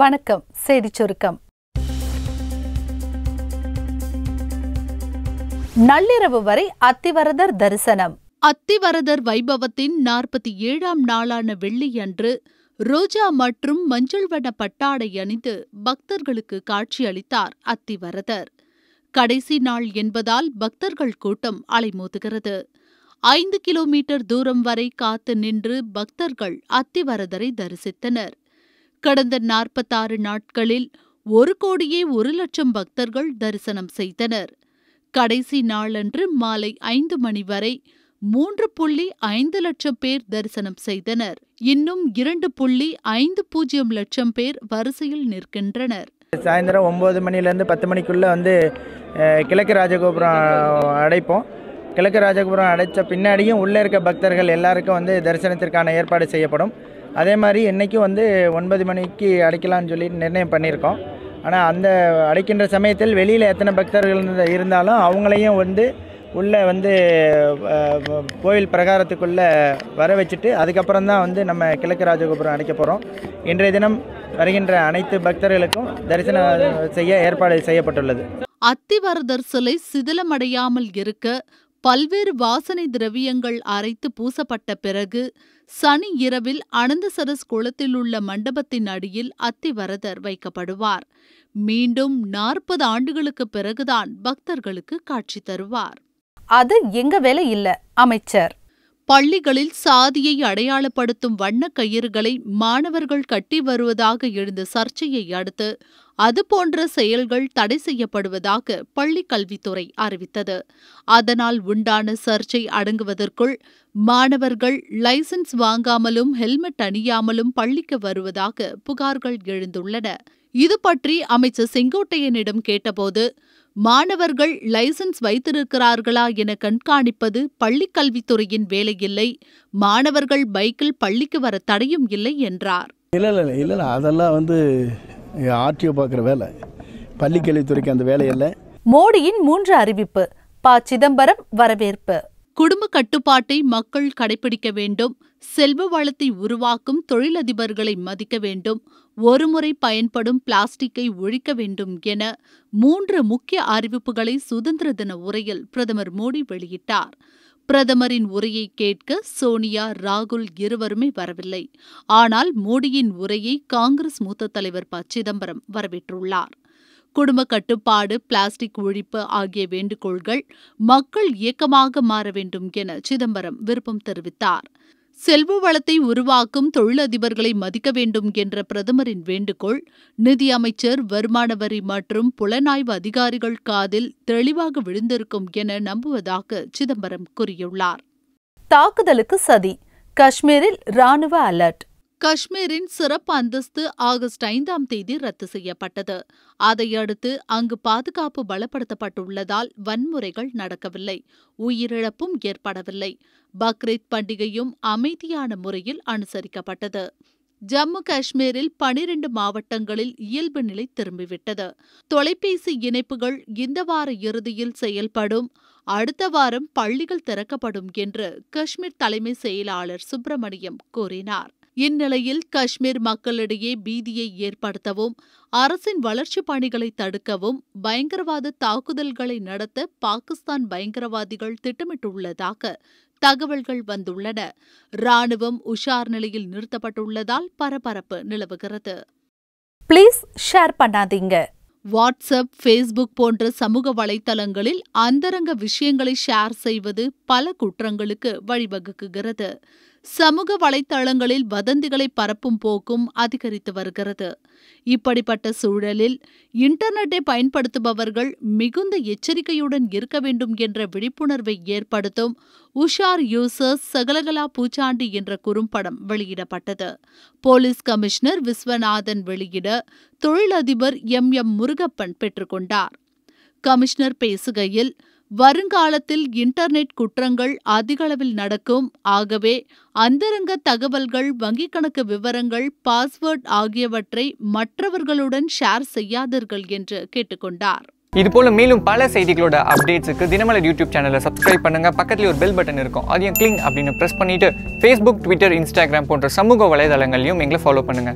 வணக்கம் செய்தி சுருக்கம் நள்ளிரவு வரை அத்திவரதர் தரிசனம் அத்திவரதர் வைபவத்தின் நாற்பத்தி ஏழாம் நாளான வெள்ளியன்று ரோஜா மற்றும் மஞ்சள் வன பட்டாடை அணிந்து பக்தர்களுக்கு காட்சியளித்தார் அத்திவரதர் கடைசி நாள் என்பதால் பக்தர்கள் கூட்டம் அலைமோதுகிறது ஐந்து கிலோமீட்டர் தூரம் வரை காத்து நின்று பக்தர்கள் அத்திவரதரை தரிசித்தனர் கடந்த நாற்பத்தாறு நாட்களில் ஒரு கோடியே ஒரு லட்சம் பக்தர்கள் தரிசனம் செய்தனர் கடைசி நாளன்று மாலை ஐந்து மணி வரை மூன்று புள்ளி ஐந்து லட்சம் பேர் தரிசனம் செய்தனர் இன்னும் இரண்டு புள்ளி ஐந்து பூஜ்ஜியம் லட்சம் பேர் வரிசையில் நிற்கின்றனர் சாயந்தரம் ஒம்பது மணிலேருந்து பத்து மணிக்குள்ளே வந்து கிழக்கு ராஜகோபுரம் அடைப்போம் கிழக்கு ராஜகோபுரம் அடைத்த பின்னாடியும் உள்ளே இருக்க பக்தர்கள் எல்லாருக்கும் வந்து தரிசனத்திற்கான ஏற்பாடு செய்யப்படும் அதே மாதிரி இன்றைக்கும் வந்து ஒன்பது மணிக்கு அடைக்கலாம்னு சொல்லி நிர்ணயம் பண்ணியிருக்கோம் ஆனால் அந்த அடைக்கின்ற சமயத்தில் வெளியில் எத்தனை பக்தர்கள் இருந்தாலும் அவங்களையும் வந்து உள்ளே வந்து கோயில் பிரகாரத்துக்குள்ளே வர வச்சுட்டு அதுக்கப்புறம் தான் வந்து நம்ம கிழக்கு ராஜகோபுரம் அடைக்க போகிறோம் இன்றைய தினம் வருகின்ற அனைத்து பக்தர்களுக்கும் தரிசனம் செய்ய ஏற்பாடு செய்யப்பட்டுள்ளது அத்திவரதர் சிலை சிதிலமடையாமல் இருக்க பல்வேறு வாசனை திரவியங்கள் அரைத்து பூசப்பட்ட பிறகு சனி இரவில் அனந்தசரஸ் குளத்தில் உள்ள மண்டபத்தின் அடியில் அத்திவரதர் வைக்கப்படுவார் மீண்டும் நாற்பது ஆண்டுகளுக்கு பிறகுதான் பக்தர்களுக்கு காட்சி தருவார் அது எங்க வேலை இல்ல அமைச்சர் பள்ளிகளில் சாதியை அடையாளப்படுத்தும் வண்ணக் கயிறுகளை மாணவர்கள் கட்டி வருவதாக எழுந்த சர்ச்சையை அடுத்து அதுபோன்ற செயல்கள் தடை செய்யப்படுவதாக பள்ளிக் கல்வித்துறை அறிவித்தது அதனால் உண்டான சர்ச்சை அடங்குவதற்குள் மாணவர்கள் லைசன்ஸ் வாங்காமலும் ஹெல்மெட் அணியாமலும் பள்ளிக்கு வருவதாக புகார்கள் எழுந்துள்ளன இது பற்றி அமைச்சர் செங்கோட்டையனிடம் கேட்டபோது மாணவர்கள் லைசன்ஸ் வைத்திருக்கிறார்களா என கண்காணிப்பது பள்ளிக்கல்வித்துறையின் வேலை இல்லை மாணவர்கள் பைக்கில் பள்ளிக்கு வர தடையும் இல்லை என்றார் இல்லை இல்லை இல்லை இல்லை அதெல்லாம் வந்து ஆர்டிஓ பார்க்குற வேலை பள்ளிக்கல்வித்துறைக்கு அந்த வேலை இல்லை மோடியின் மூன்று அறிவிப்பு ப சிதம்பரம் வரவேற்பு குடும்ப கட்டுப்பாட்டை மக்கள் கடைபிடிக்க வேண்டும் செல்வ வளத்தை உருவாக்கும் தொழிலதிபர்களை மதிக்க வேண்டும் ஒருமுறை பயன்படும் பிளாஸ்டிக்கை ஒழிக்க வேண்டும் என மூன்று முக்கிய அறிவிப்புகளை சுதந்திர தின உரையில் பிரதமர் மோடி வெளியிட்டார் பிரதமரின் உரையை கேட்க சோனியா ராகுல் இருவருமே வரவில்லை ஆனால் மோடியின் உரையை காங்கிரஸ் மூத்த தலைவர் ப சிதம்பரம் வரவேற்றுள்ளார் குடும்ப கட்டுப்பாடு பிளாஸ்டிக் ஒழிப்பு ஆகிய வேண்டுகோள்கள் மக்கள் இயக்கமாக மாற வேண்டும் என சிதம்பரம் விருப்பம் தெரிவித்தார் செல்வ வளத்தை உருவாக்கும் தொழிலதிபர்களை மதிக்க வேண்டும் என்ற பிரதமரின் வேண்டுகோள் நிதியமைச்சர் வருமான வரி மற்றும் புலனாய்வு அதிகாரிகள் காதில் தெளிவாக விழுந்திருக்கும் என நம்புவதாக சிதம்பரம் கூறியுள்ளார் தாக்குதலுக்கு சதி காஷ்மீரில் ராணுவ அலர்ட் காஷ்மீரின் சிறப்பு அந்தஸ்து ஆகஸ்ட் ஐந்தாம் தேதி ரத்து செய்யப்பட்டது அதையடுத்து அங்கு பாதுகாப்பு பலப்படுத்தப்பட்டுள்ளதால் வன்முறைகள் நடக்கவில்லை உயிரிழப்பும் ஏற்படவில்லை பக்ரீத் பண்டிகையும் அமைதியான முறையில் அனுசரிக்கப்பட்டது ஜம்மு காஷ்மீரில் பனிரண்டு மாவட்டங்களில் இயல்பு நிலை திரும்பிவிட்டது தொலைபேசி இணைப்புகள் இந்த வார இறுதியில் செயல்படும் அடுத்த வாரம் பள்ளிகள் திறக்கப்படும் என்று காஷ்மீர் தலைமை செயலாளர் சுப்பிரமணியம் கூறினார் இந்நிலையில் காஷ்மீர் மக்களிடையே பீதியை ஏற்படுத்தவும் அரசின் வளர்ச்சி பணிகளை தடுக்கவும் பயங்கரவாத தாக்குதல்களை நடத்த பாகிஸ்தான் பயங்கரவாதிகள் திட்டமிட்டுள்ளதாக தகவல்கள் வந்துள்ளன ராணுவம் உஷார் நிலையில் நிறுத்தப்பட்டுள்ளதால் பரபரப்பு நிலவுகிறது பிளீஸ் ஷேர் பண்ணாதீங்க வாட்ஸ்அப் ஃபேஸ்புக் போன்ற சமூக வலைத்தளங்களில் அந்தரங்க விஷயங்களை ஷேர் செய்வது பல குற்றங்களுக்கு வழிவகுக்குகிறது சமூக வலைதளங்களில் வதந்திகளை பரப்பும் போக்கும் அதிகரித்து வருகிறது இப்படிப்பட்ட சூழலில் இன்டர்நெட்டை பயன்படுத்துபவர்கள் மிகுந்த எச்சரிக்கையுடன் இருக்க வேண்டும் என்ற விழிப்புணர்வை ஏற்படுத்தும் உஷார் யூசர்ஸ் சகலகலா பூச்சாண்டி என்ற குறும்படம் வெளியிடப்பட்டது போலீஸ் கமிஷனர் விஸ்வநாதன் வெளியிட தொழிலதிபர் எம் எம் முருகப்பன் பெற்றுக்கொண்டார் கமிஷனர் பேசுகையில் வருங்காலத்தில் இன்டர்நெட் குற்றங்கள் அதிகளவில் நடக்கும் ஆகவே அந்தரங்க தகவல்கள் வங்கிக் கணக்கு விவரங்கள் பாஸ்வேர்ட் ஆகியவற்றை மற்றவர்களுடன் ஷேர் செய்யாதீர்கள் என்று கேட்டுக்கொண்டார் போல மேலும் பல செய்திகளோட அப்டேட்ஸுக்கு தினமலர் யூடியூப் சேனலை சப்ஸ்கிரைப் பண்ணுங்க பக்கத்துல ஒரு பெல் பட்டன் இருக்கும் அதையும் கிளிங் அப்படின்னு பிரஸ் பண்ணிட்டு ஃபேஸ்புக் ட்விட்டர் இன்ஸ்டாகிராம் போன்ற சமூக வலைதளங்களையும் எங்களை ஃபாலோ பண்ணுங்க